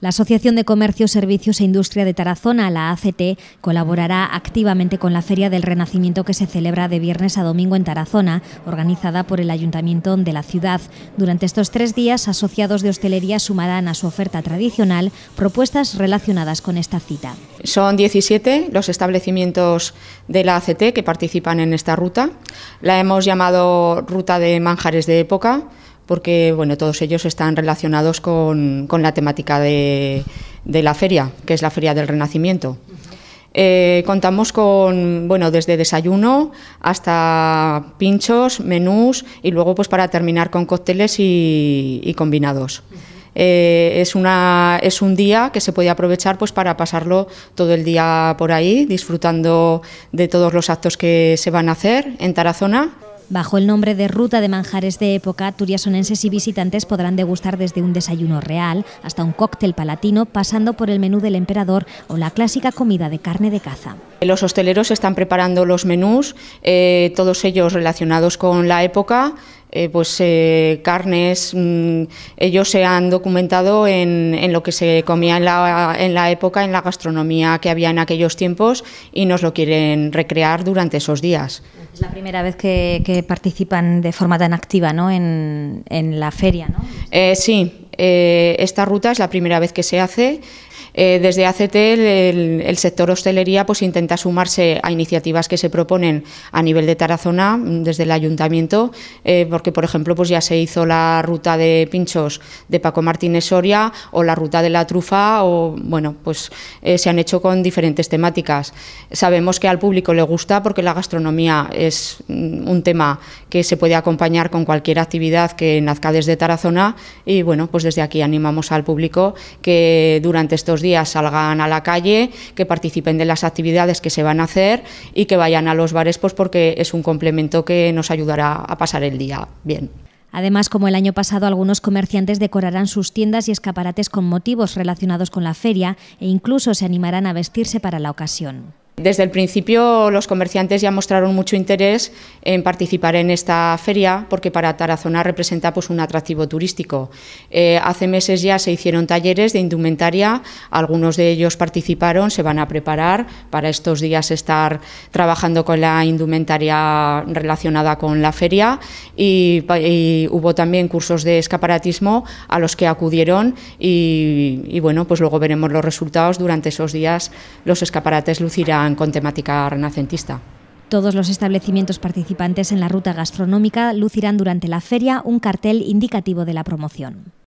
La Asociación de Comercio, Servicios e Industria de Tarazona, la ACT, colaborará activamente con la Feria del Renacimiento que se celebra de viernes a domingo en Tarazona, organizada por el Ayuntamiento de la ciudad. Durante estos tres días, asociados de hostelería sumarán a su oferta tradicional propuestas relacionadas con esta cita. Son 17 los establecimientos de la ACT que participan en esta ruta. La hemos llamado Ruta de Manjares de Época porque bueno, todos ellos están relacionados con, la temática de, la feria, que es la Feria del Renacimiento. Eh, contamos con, bueno, desde desayuno hasta pinchos, menús y luego pues para terminar con cócteles y, combinados. Eh, es, una, es un día que se puede aprovechar pues, para pasarlo todo el día por ahí, disfrutando de todos los actos que se van a hacer en Tarazona. Bajo el nombre de Ruta de Manjares de Época, turiasonenses y visitantes podrán degustar desde un desayuno real hasta un cóctel palatino, pasando por el menú del emperador o la clásica comida de carne de caza. Los hosteleros están preparando los menús, eh, todos ellos relacionados con la época, eh, pues eh, carnes, mm, ellos se han documentado en, en, lo que se comía en la, en la época, en la gastronomía que había en aquellos tiempos y nos lo quieren recrear durante esos días. Es la primera vez que, participan de forma tan activa ¿no? en, en la feria, ¿no? Eh, sí, eh, esta ruta es la primera vez que se hace. Eh, desde ACT el, sector hostelería pues intenta sumarse a iniciativas que se proponen a nivel de Tarazona mm, desde el ayuntamiento, eh, porque por ejemplo pues ya se hizo la ruta de pinchos de Paco Martínez Soria o la ruta de la trufa o bueno pues se han hecho con diferentes temáticas. Sabemos que al público le gusta porque la gastronomía es mm, un tema que se puede acompañar con cualquier actividad que nazca desde Tarazona y bueno pues desde aquí animamos al público que durante estos días salgan a la calle, que participen de las actividades que se van a hacer y que vayan a los bares pues porque es un complemento que nos ayudará a pasar el día bien. Además, como el año pasado, algunos comerciantes decorarán sus tiendas y escaparates con motivos relacionados con la feria e incluso se animarán a vestirse para la ocasión. Desde el principio los comerciantes ya mostraron mucho interés en participar en esta feria porque para Tarazona representa pues, un atractivo turístico. Eh, hace meses ya se hicieron talleres de indumentaria, algunos de ellos participaron, se van a preparar para estos días estar trabajando con la indumentaria relacionada con la feria y, hubo también cursos de escaparatismo a los que acudieron y, y bueno, pues luego veremos los resultados. Durante esos días los escaparates lucirán con temática renacentista. Todos los establecimientos participantes en la ruta gastronómica lucirán durante la feria un cartel indicativo de la promoción.